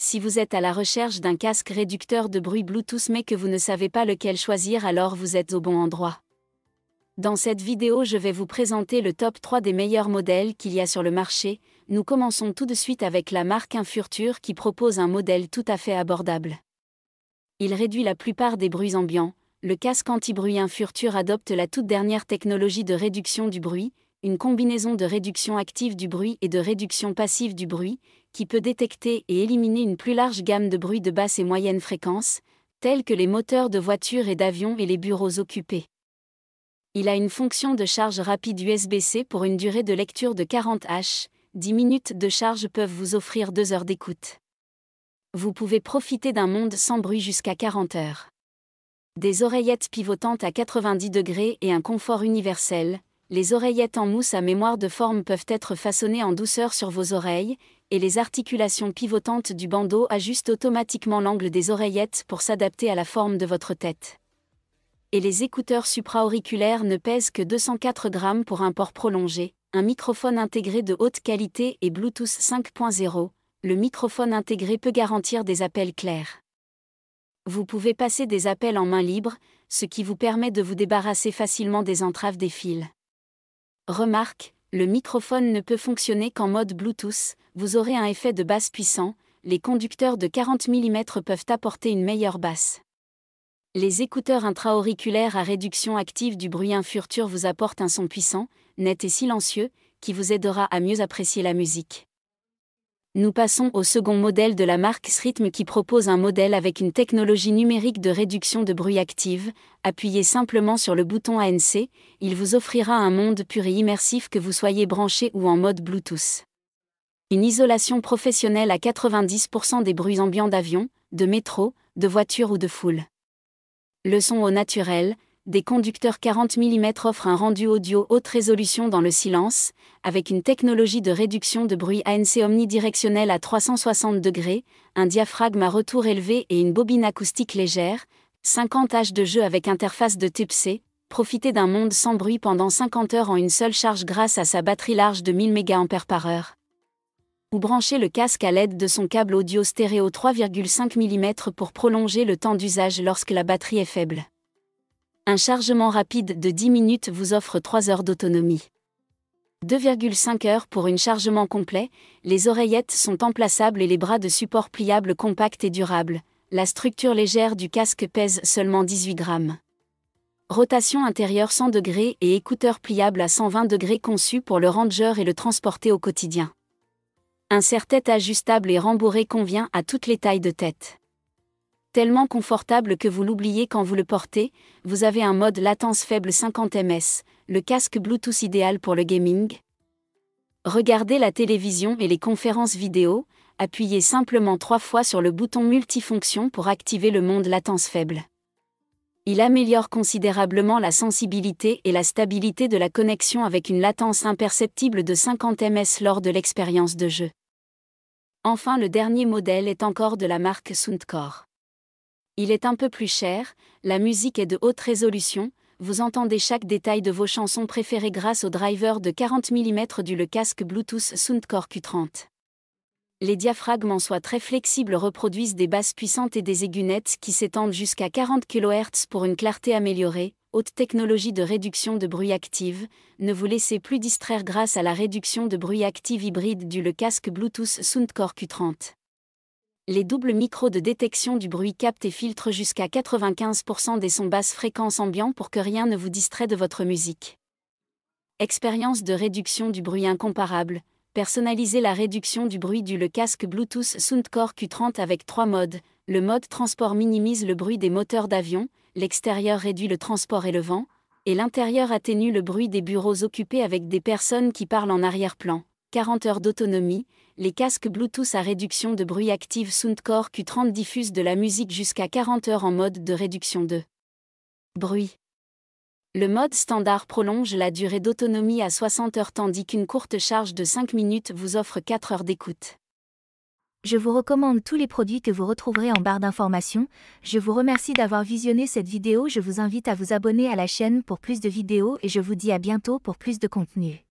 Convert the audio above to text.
si vous êtes à la recherche d'un casque réducteur de bruit Bluetooth mais que vous ne savez pas lequel choisir alors vous êtes au bon endroit. Dans cette vidéo je vais vous présenter le top 3 des meilleurs modèles qu'il y a sur le marché, nous commençons tout de suite avec la marque Infurture qui propose un modèle tout à fait abordable. Il réduit la plupart des bruits ambiants, le casque anti-bruit Infurture adopte la toute dernière technologie de réduction du bruit, une combinaison de réduction active du bruit et de réduction passive du bruit, qui peut détecter et éliminer une plus large gamme de bruits de basse et moyenne fréquence, tels que les moteurs de voitures et d'avions et les bureaux occupés. Il a une fonction de charge rapide USB-C pour une durée de lecture de 40 H, 10 minutes de charge peuvent vous offrir 2 heures d'écoute. Vous pouvez profiter d'un monde sans bruit jusqu'à 40 heures. Des oreillettes pivotantes à 90 degrés et un confort universel, les oreillettes en mousse à mémoire de forme peuvent être façonnées en douceur sur vos oreilles, et les articulations pivotantes du bandeau ajustent automatiquement l'angle des oreillettes pour s'adapter à la forme de votre tête. Et les écouteurs supra-auriculaires ne pèsent que 204 grammes pour un port prolongé, un microphone intégré de haute qualité et Bluetooth 5.0. Le microphone intégré peut garantir des appels clairs. Vous pouvez passer des appels en main libre, ce qui vous permet de vous débarrasser facilement des entraves des fils. Remarque, le microphone ne peut fonctionner qu'en mode Bluetooth, vous aurez un effet de basse puissant, les conducteurs de 40 mm peuvent apporter une meilleure basse. Les écouteurs intra-auriculaires à réduction active du bruit infurtur vous apportent un son puissant, net et silencieux, qui vous aidera à mieux apprécier la musique nous passons au second modèle de la marque Sritm qui propose un modèle avec une technologie numérique de réduction de bruit active. Appuyez simplement sur le bouton ANC, il vous offrira un monde pur et immersif que vous soyez branché ou en mode Bluetooth. Une isolation professionnelle à 90% des bruits ambiants d'avion, de métro, de voiture ou de foule. Le son au naturel, des conducteurs 40 mm offrent un rendu audio haute résolution dans le silence, avec une technologie de réduction de bruit ANC omnidirectionnel à 360 degrés, un diaphragme à retour élevé et une bobine acoustique légère, 50 H de jeu avec interface de type C, profitez d'un monde sans bruit pendant 50 heures en une seule charge grâce à sa batterie large de 1000 mAh ou brancher le casque à l'aide de son câble audio stéréo 3,5 mm pour prolonger le temps d'usage lorsque la batterie est faible. Un chargement rapide de 10 minutes vous offre 3 heures d'autonomie. 2,5 heures pour un chargement complet, les oreillettes sont emplaçables et les bras de support pliables compacts et durables. La structure légère du casque pèse seulement 18 grammes. Rotation intérieure 100 degrés et écouteurs pliables à 120 degrés conçus pour le ranger et le transporter au quotidien. Un serre-tête ajustable et rembourré convient à toutes les tailles de tête. Tellement confortable que vous l'oubliez quand vous le portez, vous avez un mode latence faible 50 ms, le casque Bluetooth idéal pour le gaming. Regardez la télévision et les conférences vidéo, appuyez simplement trois fois sur le bouton multifonction pour activer le monde latence faible. Il améliore considérablement la sensibilité et la stabilité de la connexion avec une latence imperceptible de 50 ms lors de l'expérience de jeu. Enfin, le dernier modèle est encore de la marque Soundcore. Il est un peu plus cher, la musique est de haute résolution, vous entendez chaque détail de vos chansons préférées grâce au driver de 40 mm du le casque Bluetooth Soundcore Q30. Les diaphragmes en très flexibles reproduisent des basses puissantes et des aigunettes qui s'étendent jusqu'à 40 kHz pour une clarté améliorée, haute technologie de réduction de bruit active, ne vous laissez plus distraire grâce à la réduction de bruit active hybride du le casque Bluetooth Soundcore Q30 les doubles micros de détection du bruit captent et filtrent jusqu'à 95% des sons basses fréquences ambiant pour que rien ne vous distrait de votre musique. Expérience de réduction du bruit incomparable. Personnalisez la réduction du bruit du le casque Bluetooth Soundcore Q30 avec trois modes. Le mode transport minimise le bruit des moteurs d'avion, l'extérieur réduit le transport et le vent, et l'intérieur atténue le bruit des bureaux occupés avec des personnes qui parlent en arrière-plan. 40 heures d'autonomie, les casques Bluetooth à réduction de bruit active Soundcore Q30 diffusent de la musique jusqu'à 40 heures en mode de réduction de bruit. Le mode standard prolonge la durée d'autonomie à 60 heures tandis qu'une courte charge de 5 minutes vous offre 4 heures d'écoute. Je vous recommande tous les produits que vous retrouverez en barre d'informations. Je vous remercie d'avoir visionné cette vidéo. Je vous invite à vous abonner à la chaîne pour plus de vidéos et je vous dis à bientôt pour plus de contenu.